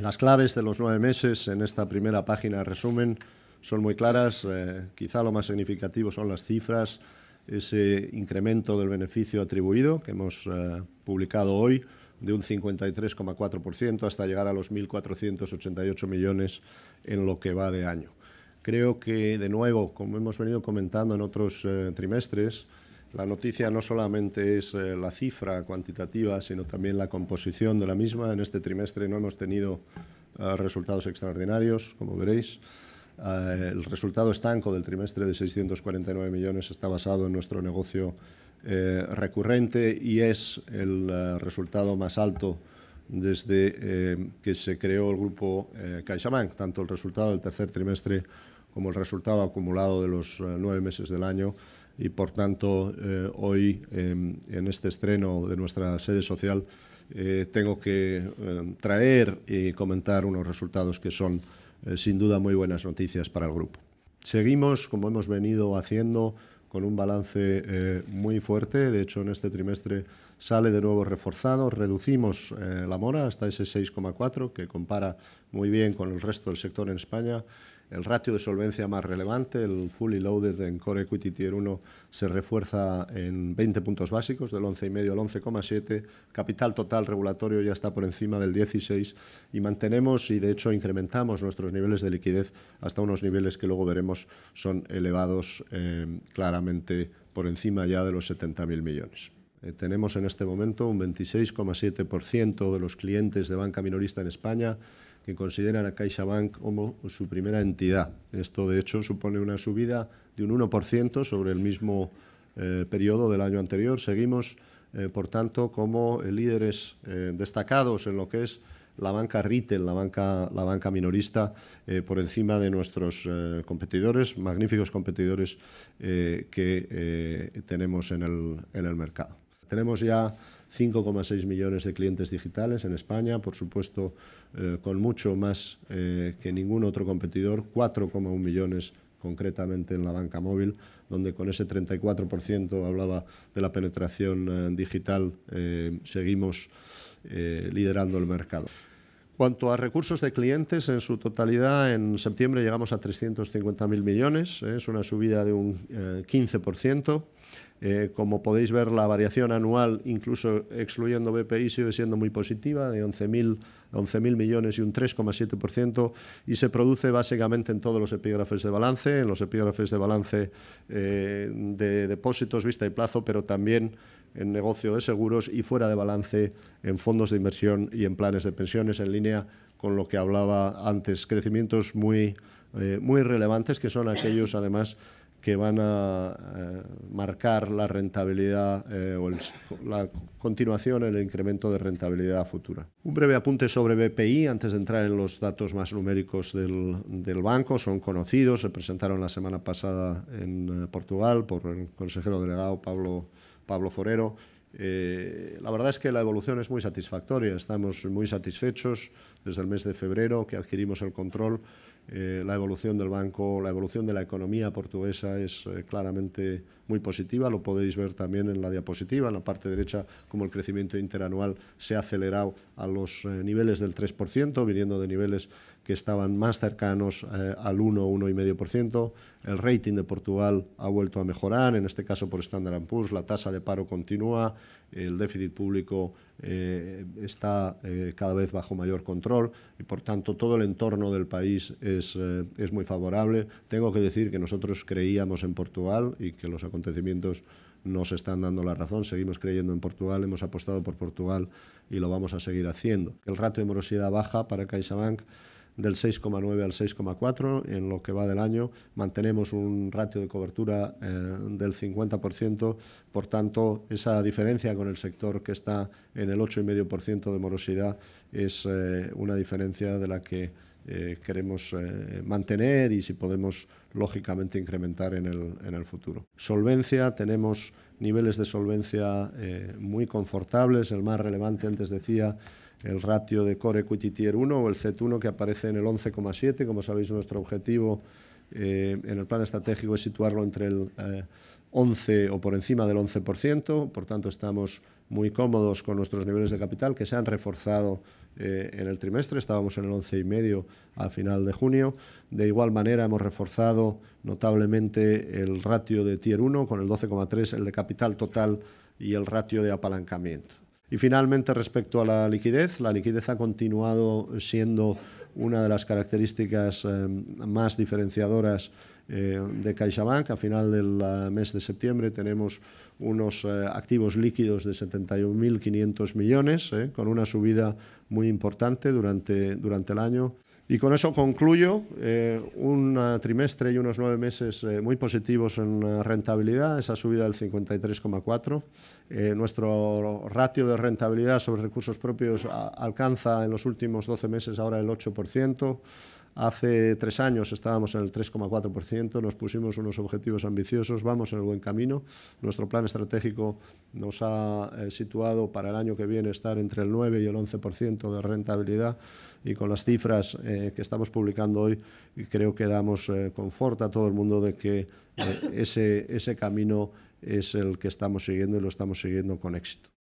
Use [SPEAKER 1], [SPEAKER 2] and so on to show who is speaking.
[SPEAKER 1] Las claves de los nueve meses en esta primera página de resumen son muy claras. Eh, quizá lo más significativo son las cifras, ese incremento del beneficio atribuido que hemos eh, publicado hoy de un 53,4% hasta llegar a los 1.488 millones en lo que va de año. Creo que, de nuevo, como hemos venido comentando en otros eh, trimestres, la noticia no solamente es eh, la cifra cuantitativa, sino también la composición de la misma. En este trimestre no hemos tenido eh, resultados extraordinarios, como veréis. Eh, el resultado estanco del trimestre de 649 millones está basado en nuestro negocio recurrente y es el resultado más alto desde que se creó el grupo CaixaBank, tanto el resultado del tercer trimestre como el resultado acumulado de los nueve meses del año y por tanto eh, hoy em, en este estreno de nuestra sede social eh, tengo que em, traer y comentar unos resultados que son eh, sin duda muy buenas noticias para el grupo. Seguimos, como hemos venido haciendo, con un balance muy fuerte. De hecho, en este trimestre sale de nuevo reforzado. Reducimos la mora hasta ese 6,4, que compara muy bien con el resto del sector en España el ratio de solvencia más relevante, el fully loaded en Core Equity Tier 1 se refuerza en 20 puntos básicos, del 11,5 al 11,7, capital total regulatorio ya está por encima del 16 y mantenemos y de hecho incrementamos nuestros niveles de liquidez hasta unos niveles que luego veremos son elevados em, claramente por encima ya de los 70.000 millones. Eh, tenemos en este momento un 26,7% de los clientes de banca minorista en España que consideran a CaixaBank como su primera entidad. Esto, de hecho, supone una subida de un 1% sobre el mismo eh, periodo del año anterior. Seguimos, eh, por tanto, como eh, líderes destacados en lo que es la banca retail, la banca, minorista, por encima de nuestros competidores, magníficos competidores que tenemos en el, en el mercado. Tenemos ya 5,6 millones de clientes digitales en España, por supuesto eh, con mucho más eh, que ningún otro competidor, 4,1 millones concretamente en la banca móvil, donde con ese 34% hablaba de la penetración eh, digital, seguimos liderando el mercado. Cuanto a recursos de clientes, en su totalidad en septiembre llegamos a 350.000 millones, es una subida de un 15%. Eh, como podéis ver, la variación anual, incluso excluyendo BPI, sigue siendo muy positiva, de 11.000 millones y un 3,7%, y se produce básicamente en todos los epígrafes de balance, en los epígrafes de balance eh, de depósitos, vista y plazo, pero también en negocio de seguros y fuera de balance en fondos de inversión y en planes de pensiones, en línea con lo que hablaba antes, crecimientos muy eh, relevantes, que son aquellos, además, que van a eh, marcar la rentabilidad eh, o la continuación en el incremento de rentabilidad futura. Un breve apunte sobre BPI antes de entrar en los datos más numéricos del, banco. Son conocidos, se presentaron la semana pasada en eh, Portugal por el consejero delegado Pablo, Pablo Forero. la verdad es que la evolución es muy satisfactoria, estamos muy satisfechos desde el mes de febrero que adquirimos el control eh, la evolución del banco, la evolución de la economía portuguesa es eh, claramente muy positiva. Lo podéis ver también en la diapositiva, en la parte derecha, como el crecimiento interanual se ha acelerado a los eh, niveles del 3%, viniendo de niveles que estaban más cercanos al 1, 1,5%. El rating de Portugal ha vuelto a mejorar, en este caso por Standard Poor's. La tasa de paro continúa, el déficit público eh, está eh, cada vez bajo mayor control y por tanto todo el entorno del país es, eh, es, muy favorable. Tengo que decir que nosotros creíamos en Portugal y que los acontecimientos nos están dando la razón, seguimos creyendo en Portugal, hemos apostado por Portugal y lo vamos a seguir haciendo. El rato de morosidad baja para CaixaBank del 6,9 al 6,4 en lo que va del año. Mantenemos un ratio de cobertura eh, del 50%, por tanto, esa diferencia con el sector que está en el 8,5% de morosidad es eh, una diferencia de la que eh, queremos mantener y si podemos lógicamente incrementar en el, futuro. Solvencia, tenemos niveles de solvencia muy confortables, el más relevante antes decía el ratio de Core Equity Tier 1 o el CET1 que aparece en el 11,7. Como sabéis, nuestro objetivo eh, en el plan estratégico es situarlo entre el 11 eh, o por encima del 11%. Por tanto, estamos muy cómodos con nuestros niveles de capital que se han reforzado eh, en el trimestre. Estábamos en el 11,5 a final de junio. De igual manera, hemos reforzado notablemente el ratio de Tier 1 con el 12,3, el de capital total y el ratio de apalancamiento. Y finalmente, respecto a la liquidez, la liquidez ha continuado siendo una de las características eh, más diferenciadoras eh, de CaixaBank. A final del eh, mes de septiembre tenemos unos activos líquidos de 71.500 millones, con una subida muy importante durante el año. Y con eso concluyo eh, un eh, trimestre y unos nueve meses eh, muy positivos en rentabilidad, esa subida del 53,4. nuestro ratio de rentabilidad sobre recursos propios alcanza en los últimos 12 meses ahora el 8%. Hace tres años estábamos en el 3,4%, nos pusimos unos objetivos ambiciosos, vamos en el buen camino. Nuestro plan estratégico nos ha eh, situado para el año que viene estar entre el 9 y el 11% de rentabilidad y con las cifras eh, que estamos publicando hoy creo que damos eh, confort a todo el mundo de que ese, ese camino es el que estamos siguiendo y lo estamos siguiendo con éxito.